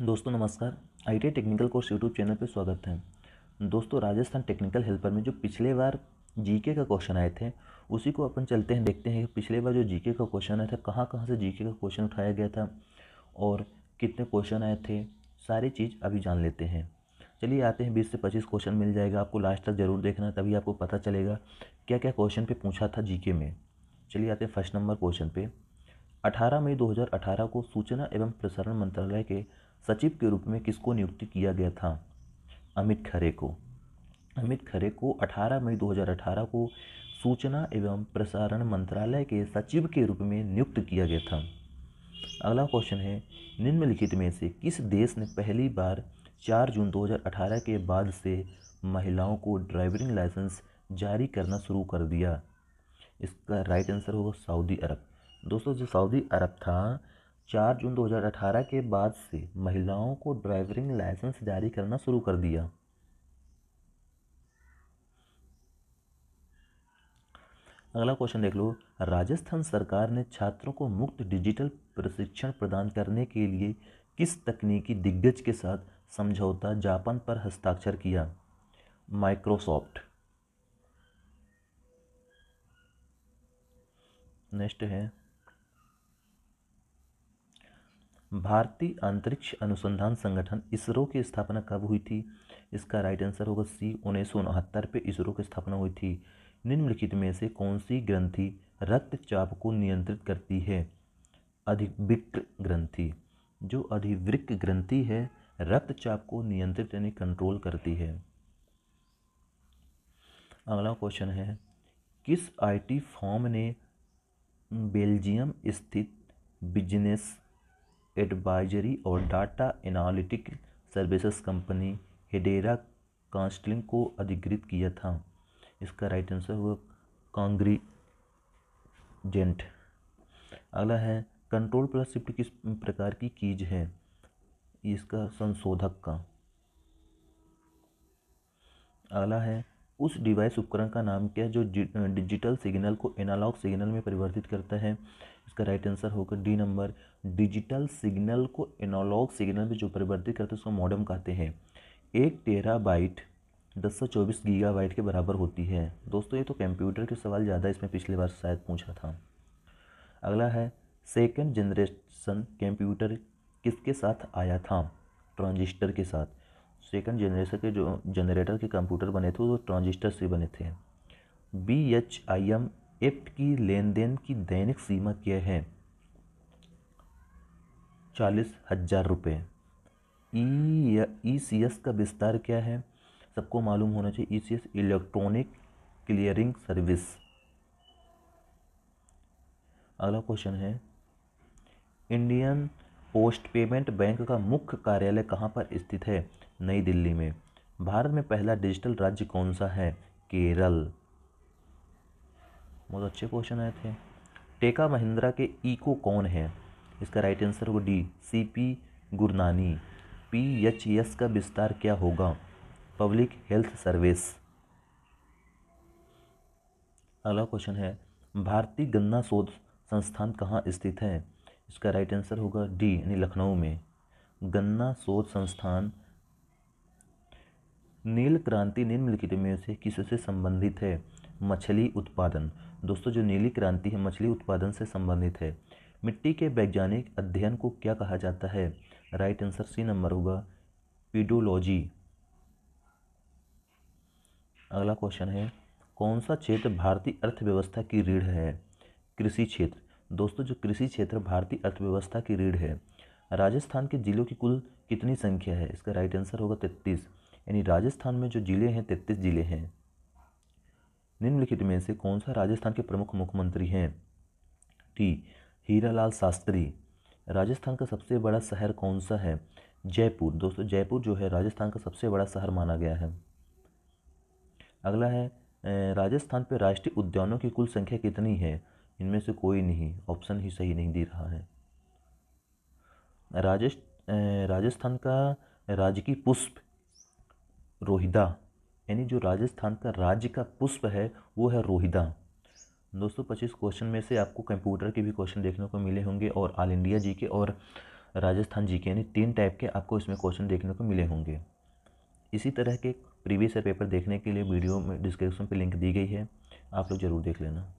दोस्तों नमस्कार I technical course YouTube channel पर स्वागत है दोस्तों राजस्थान टेक्निकल हेल्पर में जो पिछले बार जीके का क्वेश्चन आए थे उसी को अपन चलते हैं देखते हैं कि पिछले बार जो जीके का क्वेश्चन आया था कहाँ कहाँ से जीके का क्वेश्चन उठाया गया था और कितने क्वेश्चन आए थे सारी चीज़ अभी जान लेते हैं चलिए आते हैं बीस से पच्चीस क्वेश्चन मिल जाएगा आपको लास्ट तक ज़रूर देखना तभी आपको पता चलेगा क्या क्या क्वेश्चन पर पूछा था जी में चलिए आते हैं फर्स्ट नंबर क्वेश्चन पे अठारह मई दो को सूचना एवं प्रसारण मंत्रालय के सचिव के रूप में किसको नियुक्त किया गया था अमित खरे को अमित खरे को 18 मई 2018 को सूचना एवं प्रसारण मंत्रालय के सचिव के रूप में नियुक्त किया गया था अगला क्वेश्चन है निम्नलिखित में से किस देश ने पहली बार 4 जून 2018 के बाद से महिलाओं को ड्राइविंग लाइसेंस जारी करना शुरू कर दिया इसका राइट आंसर होगा सऊदी अरब दोस्तों जो सऊदी अरब था चार जून 2018 के बाद से महिलाओं को ड्राइविंग लाइसेंस जारी करना शुरू कर दिया अगला क्वेश्चन देख लो राजस्थान सरकार ने छात्रों को मुक्त डिजिटल प्रशिक्षण प्रदान करने के लिए किस तकनीकी दिग्गज के साथ समझौता जापान पर हस्ताक्षर किया माइक्रोसॉफ्ट नेक्स्ट है भारतीय अंतरिक्ष अनुसंधान संगठन इसरो की स्थापना कब हुई थी इसका राइट आंसर होगा सी उन्नीस सौ उनहत्तर पे इसरो की स्थापना हुई थी निम्नलिखित में से कौन सी ग्रंथि रक्तचाप को नियंत्रित करती है अधिवृक्क ग्रंथि जो अधिवृक्क ग्रंथि है रक्तचाप को नियंत्रित यानी कंट्रोल करती है अगला क्वेश्चन है किस आईटी फॉर्म ने बेल्जियम स्थित बिजनेस एडवाइजरी और data analytic services company Hedera counselling को अधिकृत किया था इसका राइट आंसर हुआ जेंट अगला है कंट्रोल प्लस शिफ्ट किस प्रकार की कीज है इसका संशोधक का अगला है उस डिवाइस उपकरण का नाम क्या है जो डिजिटल सिग्नल को एनालॉग सिग्नल में परिवर्तित करता है इसका राइट आंसर होगा डी नंबर डिजिटल सिग्नल को एनालॉग सिग्नल में जो परिवर्तित करता है उसको मॉडम कहते हैं एक टेरा बाइट दस सौ चौबीस गीगा बाइट के बराबर होती है दोस्तों ये तो कंप्यूटर के सवाल ज़्यादा इसमें पिछले बार शायद पूछा था अगला है सेकेंड जनरेशन कंप्यूटर किसके साथ आया था ट्रांजिस्टर के साथ सेकंड जनरेशन के जो जनरेटर के कंप्यूटर बने थे वो ट्रांजिस्टर तो से बने थे B H I M act की लेन देन की दैनिक सीमा क्या है चालीस हजार रुपये E e, E e C S का विस्तार क्या है सबको मालूम होना चाहिए E C S electronic clearing service अगला क्वेश्चन है इंडियन पोस्ट पेमेंट बैंक का मुख्य कार्यालय कहाँ पर स्थित है नई दिल्ली में भारत में पहला डिजिटल राज्य कौन सा है केरल बहुत अच्छे क्वेश्चन आए थे टेका महिंद्रा के ईको कौन है इसका राइट आंसर होगा D C P Gurnani P H S का विस्तार क्या होगा पब्लिक हेल्थ सर्विस अगला क्वेश्चन है भारतीय गन्ना शोध संस्थान कहाँ स्थित है इसका राइट आंसर होगा डी यानी लखनऊ में गन्ना शोध संस्थान नील क्रांति निम्नलिखित में से किससे संबंधित है मछली उत्पादन दोस्तों जो नीली क्रांति है मछली उत्पादन से संबंधित है मिट्टी के वैज्ञानिक अध्ययन को क्या कहा जाता है राइट आंसर सी नंबर होगा पीडोलॉजी अगला क्वेश्चन है कौन सा क्षेत्र भारतीय अर्थव्यवस्था की रीढ़ है कृषि क्षेत्र दोस्तों जो कृषि क्षेत्र भारतीय अर्थव्यवस्था की रीढ़ है राजस्थान के जिलों की कुल कितनी संख्या है इसका राइट आंसर होगा तैतीस यानी राजस्थान में जो ज़िले हैं तैतीस ज़िले हैं निम्नलिखित में से कौन सा राजस्थान के प्रमुख मुख्यमंत्री हैं टी हीरालाल शास्त्री राजस्थान का सबसे बड़ा शहर कौन सा है जयपुर दोस्तों जयपुर जो है राजस्थान का सबसे बड़ा शहर माना गया है अगला है राजस्थान पर राष्ट्रीय उद्यानों की कुल संख्या कितनी है इनमें से कोई नहीं ऑप्शन ही सही नहीं दे रहा है राजस्थ राजस्थान का राजकीय पुष्प रोहिदा यानी जो राजस्थान का राज्य का पुष्प है वो है रोहिदा दोस्तों पच्चीस क्वेश्चन में से आपको कंप्यूटर के भी क्वेश्चन देखने को मिले होंगे और ऑल इंडिया जी के और राजस्थान जी के यानी तीन टाइप के आपको इसमें क्वेश्चन देखने को मिले होंगे इसी तरह के प्रीवियस पेपर देखने के लिए वीडियो में डिस्क्रिप्शन पर लिंक दी गई है आप लोग ज़रूर देख लेना